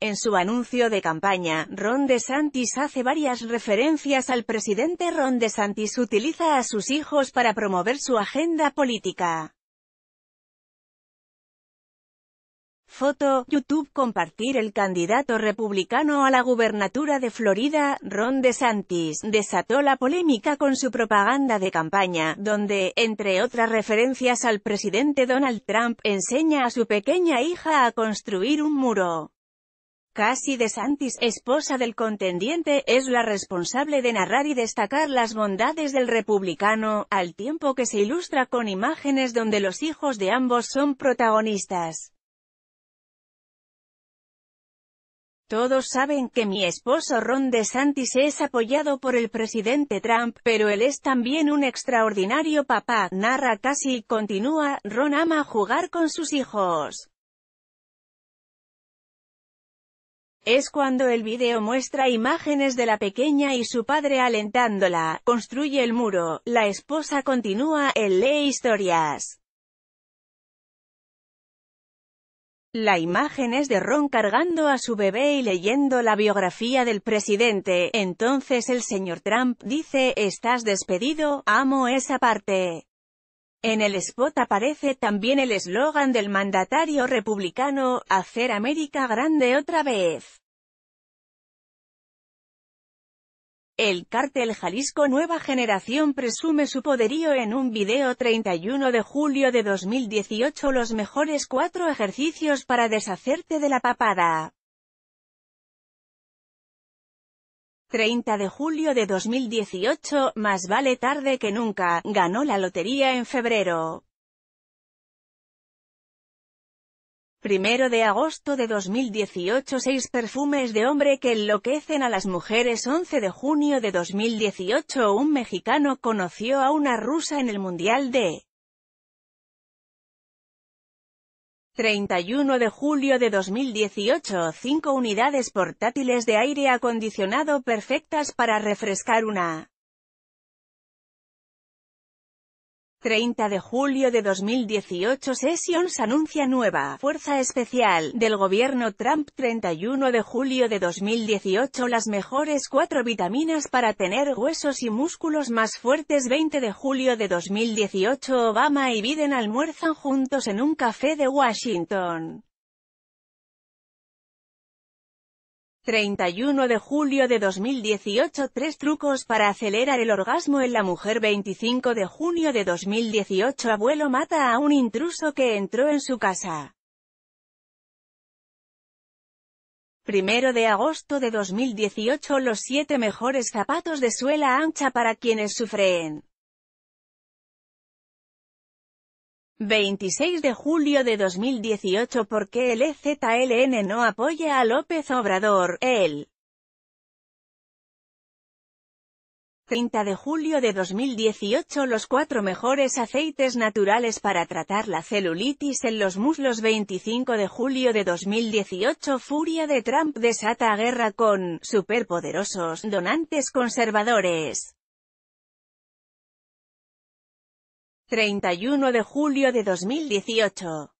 en su anuncio de campaña, Ron DeSantis hace varias referencias al presidente Ron DeSantis utiliza a sus hijos para promover su agenda política. Foto, YouTube Compartir el candidato republicano a la gubernatura de Florida, Ron DeSantis, desató la polémica con su propaganda de campaña, donde, entre otras referencias al presidente Donald Trump, enseña a su pequeña hija a construir un muro. De DeSantis, esposa del contendiente, es la responsable de narrar y destacar las bondades del republicano, al tiempo que se ilustra con imágenes donde los hijos de ambos son protagonistas. Todos saben que mi esposo Ron DeSantis es apoyado por el presidente Trump, pero él es también un extraordinario papá, narra casi y continúa, Ron ama jugar con sus hijos. Es cuando el video muestra imágenes de la pequeña y su padre alentándola, construye el muro, la esposa continúa, él lee historias. La imagen es de Ron cargando a su bebé y leyendo la biografía del presidente, entonces el señor Trump dice, estás despedido, amo esa parte. En el spot aparece también el eslogan del mandatario republicano, Hacer América Grande otra vez. El cártel Jalisco Nueva Generación presume su poderío en un video 31 de julio de 2018 Los mejores cuatro ejercicios para deshacerte de la papada. 30 de julio de 2018, más vale tarde que nunca, ganó la lotería en febrero. 1 de agosto de 2018 6 perfumes de hombre que enloquecen a las mujeres 11 de junio de 2018 un mexicano conoció a una rusa en el Mundial de 31 de julio de 2018 5 unidades portátiles de aire acondicionado perfectas para refrescar una 30 de julio de 2018 Sessions anuncia nueva fuerza especial del gobierno Trump 31 de julio de 2018 Las mejores cuatro vitaminas para tener huesos y músculos más fuertes 20 de julio de 2018 Obama y Biden almuerzan juntos en un café de Washington. 31 de julio de 2018 Tres trucos para acelerar el orgasmo en la mujer 25 de junio de 2018 Abuelo mata a un intruso que entró en su casa. 1 de agosto de 2018 Los 7 mejores zapatos de suela ancha para quienes sufren 26 de julio de 2018 ¿Por qué el EZLN no apoya a López Obrador? El 30 de julio de 2018 Los cuatro mejores aceites naturales para tratar la celulitis en los muslos 25 de julio de 2018 Furia de Trump desata guerra con superpoderosos donantes conservadores 31 de julio de 2018.